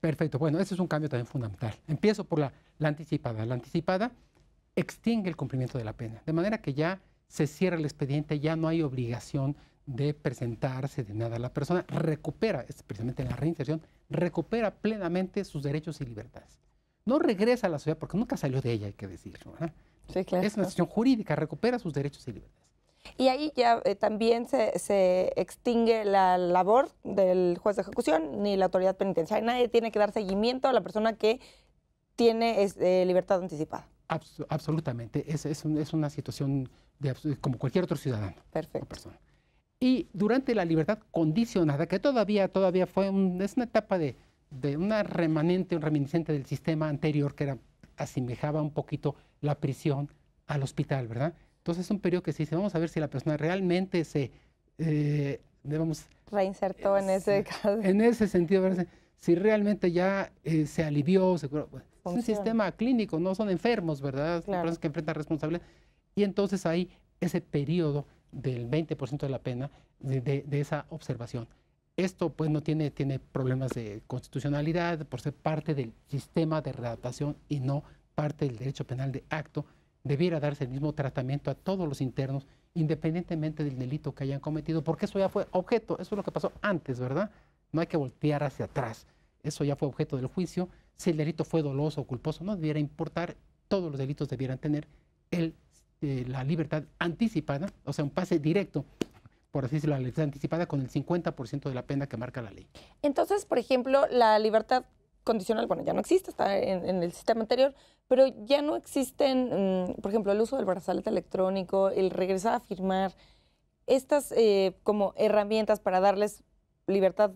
Perfecto, bueno, ese es un cambio también fundamental. Empiezo por la, anticipada. La anticipada extingue el cumplimiento de la pena, de manera que ya se cierra el expediente, ya no hay obligación de presentarse de nada. La persona recupera, especialmente en la reinserción, recupera plenamente sus derechos y libertades. No regresa a la sociedad porque nunca salió de ella, hay que decirlo. ¿verdad? Es una situación jurídica, recupera sus derechos y libertades. Y ahí ya eh, también se, se, extingue la labor del juez de ejecución ni la autoridad penitenciaria. Nadie tiene que dar seguimiento a la persona que tiene este, libertad anticipada. absolutamente. Es, es, una situación de, como cualquier otro ciudadano. Perfecto. Y durante la libertad condicionada, que todavía, todavía fue es una etapa de, de una remanente, un reminiscente del sistema anterior que era asemejaba un poquito la prisión al hospital, ¿verdad? Entonces es un periodo que se dice, vamos a ver si la persona realmente se, eh, Reinsertó en ese caso. En ese sentido, ¿verdad? si realmente ya eh, se alivió, se es un sistema clínico, no son enfermos, ¿verdad? Claro. personas que enfrentan responsabilidad. Y entonces hay ese periodo del 20% de la pena de esa observación. Esto pues no tiene, tiene problemas de constitucionalidad por ser parte del sistema de readaptación y no parte del derecho penal de acto. Debiera darse el mismo tratamiento a todos los internos, independientemente del delito que hayan cometido, porque eso ya fue objeto, eso es lo que pasó antes, ¿verdad? No hay que voltear hacia atrás. Eso ya fue objeto del juicio. Si el delito fue doloso o culposo, no debiera importar. Todos los delitos debieran tener el, eh, la libertad anticipada, o sea, un pase directo por así decirlo, la libertad anticipada con el 50% de la pena que marca la ley. Entonces, por ejemplo, la libertad condicional, bueno, ya no existe, está en, el sistema anterior, pero ya no existen, mm, por ejemplo, el uso del brazalete electrónico, el regresar a firmar, estas eh, como herramientas para darles libertad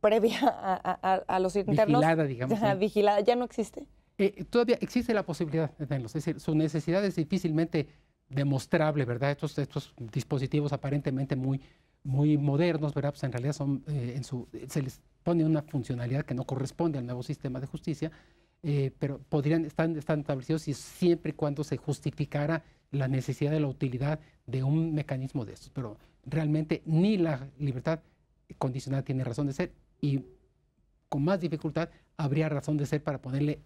previa a, los internos. Vigilada, digamos. Ya, Vigilada, ya no existe. Eh, todavía existe la posibilidad de tenerlos, es decir, su necesidad es difícilmente demostrable, ¿verdad? Estos, estos dispositivos aparentemente muy, muy modernos, ¿verdad? Pues en realidad son, eh, en su, se les pone una funcionalidad que no corresponde al nuevo sistema de justicia, eh, pero podrían estar están establecidos siempre y cuando se justificara la necesidad de la utilidad de un mecanismo de estos. Pero realmente ni la libertad condicional tiene razón de ser y con más dificultad habría razón de ser para ponerle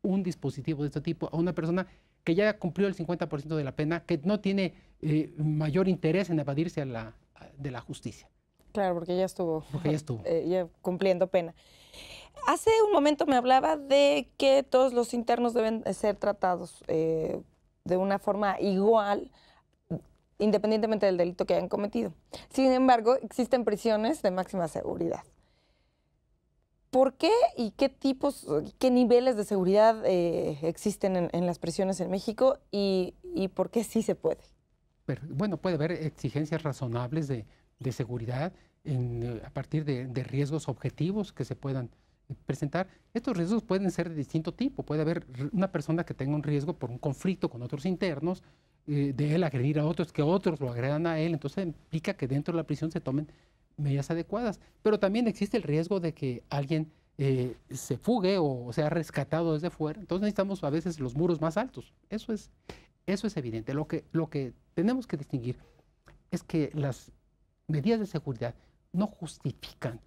un dispositivo de este tipo a una persona que ya cumplió el 50% de la pena, que no tiene eh, mayor interés en evadirse a de la justicia. Claro, porque ya estuvo, eh, cumpliendo pena. Hace un momento me hablaba de que todos los internos deben ser tratados eh, de una forma igual, independientemente del delito que hayan cometido. Sin embargo, existen prisiones de máxima seguridad. ¿Por qué y qué tipos, qué niveles de seguridad eh, existen en, las prisiones en México y, por qué sí se puede? bueno, puede haber exigencias razonables de, seguridad eh, a partir de, riesgos objetivos que se puedan eh, presentar. Estos riesgos pueden ser de distinto tipo. Puede haber una persona que tenga un riesgo por un conflicto con otros internos, de él agredir a otros, que otros lo agredan a él. Entonces implica que dentro de la prisión se tomen medidas adecuadas. Pero también existe el riesgo de que alguien eh, se fugue o, sea rescatado desde fuera. Entonces necesitamos a veces los muros más altos. Eso es, eso es evidente. Lo que, lo que tenemos que distinguir es que las medidas de seguridad no justifican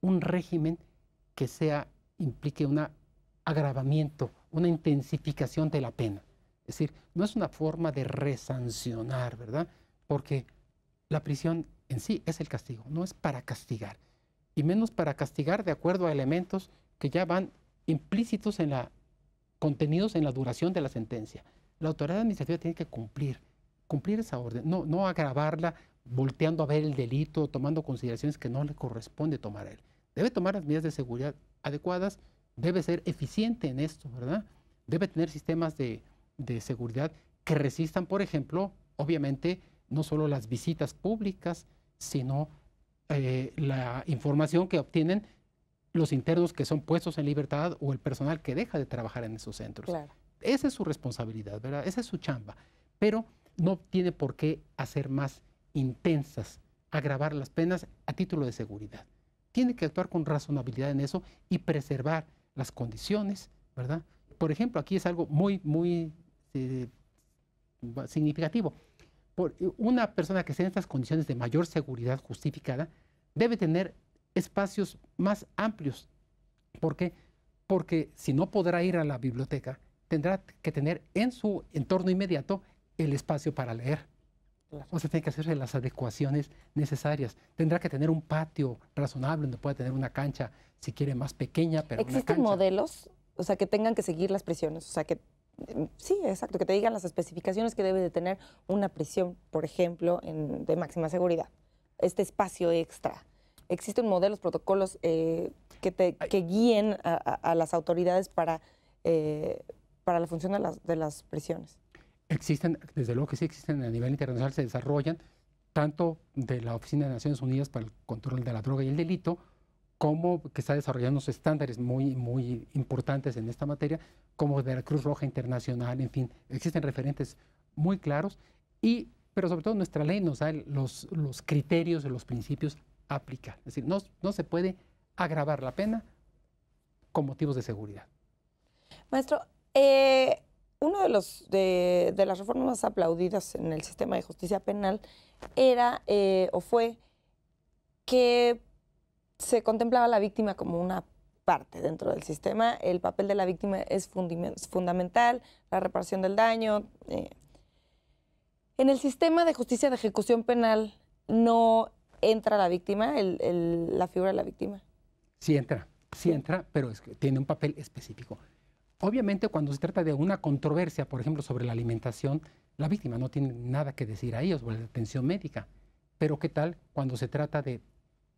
un régimen que sea, implique un agravamiento, una intensificación de la pena. Es decir, no es una forma de resancionar, ¿verdad? Porque la prisión en sí es el castigo, no es para castigar, y menos para castigar de acuerdo a elementos que ya van implícitos en la contenidos en la duración de la sentencia. La autoridad administrativa tiene que cumplir, cumplir esa orden, no, no agravarla volteando a ver el delito, tomando consideraciones que no le corresponde tomar a él. Debe tomar las medidas de seguridad adecuadas, debe ser eficiente en esto, ¿verdad? Debe tener sistemas de seguridad que resistan, por ejemplo, obviamente, no solo las visitas públicas, sino eh, la información que obtienen los internos que son puestos en libertad o el personal que deja de trabajar en esos centros. Esa es su responsabilidad, ¿verdad? Esa es su chamba. Pero no tiene por qué hacer más intensas, agravar las penas a título de seguridad. Tiene que actuar con razonabilidad en eso y preservar las condiciones, ¿verdad? Por ejemplo, aquí es algo muy, muy eh, significativo. Eh, una persona que esté en estas condiciones de mayor seguridad justificada debe tener espacios más amplios. ¿Por qué? Porque si no podrá ir a la biblioteca, tendrá que tener en su entorno inmediato el espacio para leer. O sea, tiene que hacerse las adecuaciones necesarias. Tendrá que tener un patio razonable donde pueda tener una cancha, si quiere, más pequeña, pero ¿Existen modelos? O sea, que tengan que seguir las presiones. O sea, que Sí, exacto, que te digan las especificaciones que debe de tener una prisión, por ejemplo, de máxima seguridad. Este espacio extra. Existen modelos, protocolos eh, que, te, que guíen a, las autoridades para, eh, para la función de las, de las prisiones. Existen, desde luego que sí existen a nivel internacional, se desarrollan tanto de la Oficina de Naciones Unidas para el Control de la Droga y el Delito como que está desarrollando unos estándares muy, muy importantes en esta materia, como de la Cruz Roja Internacional, en fin, existen referentes muy claros, y, pero sobre todo nuestra ley nos da los, los criterios, los principios a Es decir, no, no se puede agravar la pena con motivos de seguridad. Maestro, una eh, uno de, de, las reformas más aplaudidas en el sistema de justicia penal era eh, o fue que se contemplaba a la víctima como una parte dentro del sistema. El papel de la víctima es, fundamental, la reparación del daño. Eh. En el sistema de justicia de ejecución penal no entra la víctima, la figura de la víctima. Sí entra, sí entra, pero tiene un papel específico. Obviamente cuando se trata de una controversia, por ejemplo, sobre la alimentación, la víctima no tiene nada que decir ahí o la atención médica. Pero ¿qué tal cuando se trata de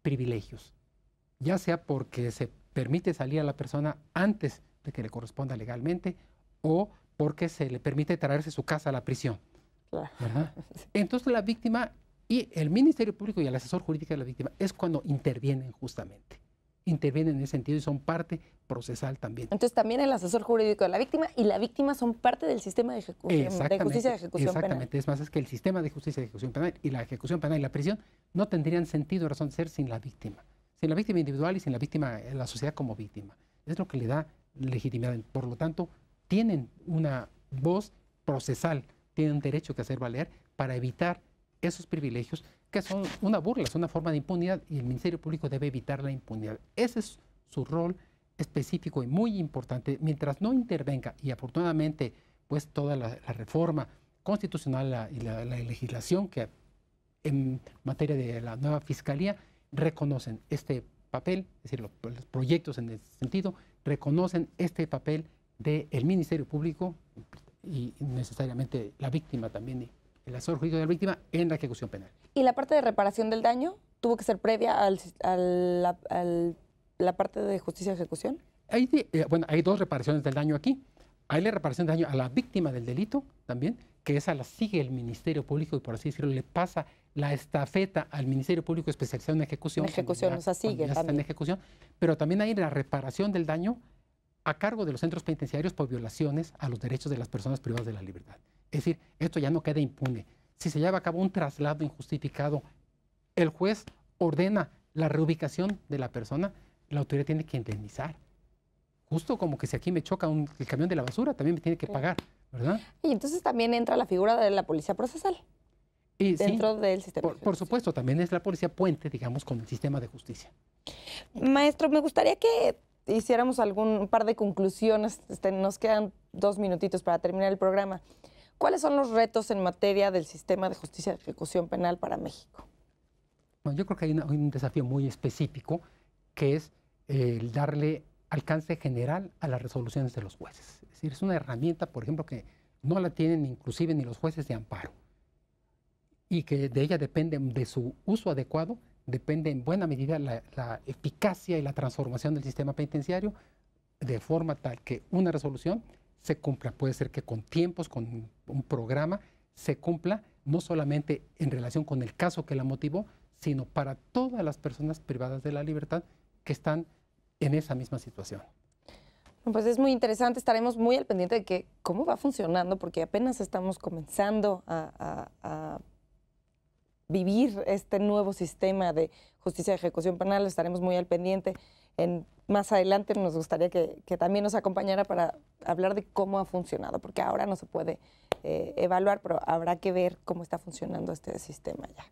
privilegios? ya sea porque se permite salir a la persona antes de que le corresponda legalmente o porque se le permite traerse su casa a la prisión. Entonces la víctima y el Ministerio Público y el asesor jurídico de la víctima es cuando intervienen justamente intervienen en ese sentido y son parte procesal también. Entonces también el asesor jurídico de la víctima y la víctima son parte del sistema de, ejecución, justicia de ejecución exactamente. Es más, es que el sistema de justicia de ejecución penal y la ejecución penal y la prisión no tendrían sentido razón de ser sin la víctima sin la víctima individual y sin la víctima, en la sociedad como víctima. Es lo que le da legitimidad. Por lo tanto, tienen una voz procesal, tienen derecho que hacer valer para evitar esos privilegios que son una burla, es una forma de impunidad y el Ministerio Público debe evitar la impunidad. Ese es su rol específico y muy importante. Mientras no intervenga y afortunadamente pues toda la, reforma constitucional y la, legislación que en materia de la nueva fiscalía reconocen este papel, es decir, los, proyectos en ese sentido, reconocen este papel del Ministerio Público y necesariamente la víctima también, el asesor jurídico de la víctima en la ejecución penal. ¿Y la parte de reparación del daño tuvo que ser previa a la parte de justicia de ejecución? Eh, bueno, hay dos reparaciones del daño aquí. Hay la reparación del daño a la víctima del delito también, que esa la sigue el Ministerio Público y por así decirlo le pasa la estafeta al Ministerio Público Especializado en Ejecución. En ejecución, nos sigue en ejecución, pero también hay la reparación del daño a cargo de los centros penitenciarios por violaciones a los derechos de las personas privadas de la libertad. Es decir, esto ya no queda impune. Si se lleva a cabo un traslado injustificado, el juez ordena la reubicación de la persona, la autoridad tiene que indemnizar. Justo como que si aquí me choca el camión de la basura, también me tiene que pagar, ¿verdad? Y entonces también entra la figura de la policía procesal dentro del sistema. Por, supuesto, también es la policía puente, digamos, con el sistema de justicia. Maestro, me gustaría que hiciéramos algún par de conclusiones. Este, nos quedan dos minutitos para terminar el programa. ¿Cuáles son los retos en materia del sistema de justicia de ejecución penal para México? Bueno, yo creo que hay, un desafío muy específico que es eh, el darle alcance general a las resoluciones de los jueces. Es decir, es una herramienta, por ejemplo, que no la tienen inclusive ni los jueces de amparo y que de ella depende, de su uso adecuado, depende en buena medida la, eficacia y la transformación del sistema penitenciario de forma tal que una resolución se cumpla. Puede ser que con tiempos, con un programa, se cumpla no solamente en relación con el caso que la motivó, sino para todas las personas privadas de la libertad que están en esa misma situación. Pues es muy interesante, estaremos muy al pendiente de cómo va funcionando, porque apenas estamos comenzando a vivir este nuevo sistema de justicia de ejecución penal. Estaremos muy al pendiente. En, más adelante nos gustaría que, también nos acompañara para hablar de cómo ha funcionado, porque ahora no se puede eh, evaluar, pero habrá que ver cómo está funcionando este sistema ya.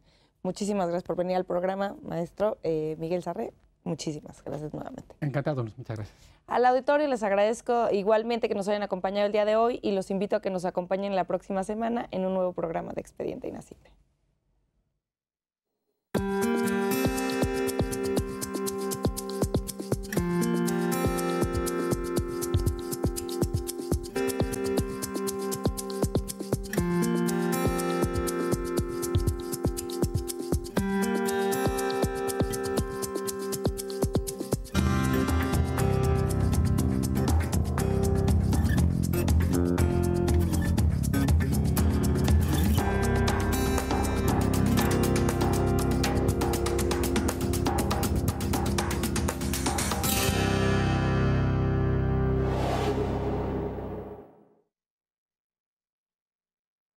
Muchísimas gracias por venir al programa, maestro eh, Miguel Sarré. Muchísimas gracias nuevamente. Encantado, muchas gracias. Al auditorio les agradezco igualmente que nos hayan acompañado el día de hoy y los invito a que nos acompañen la próxima semana en un nuevo programa de Expediente Inasible.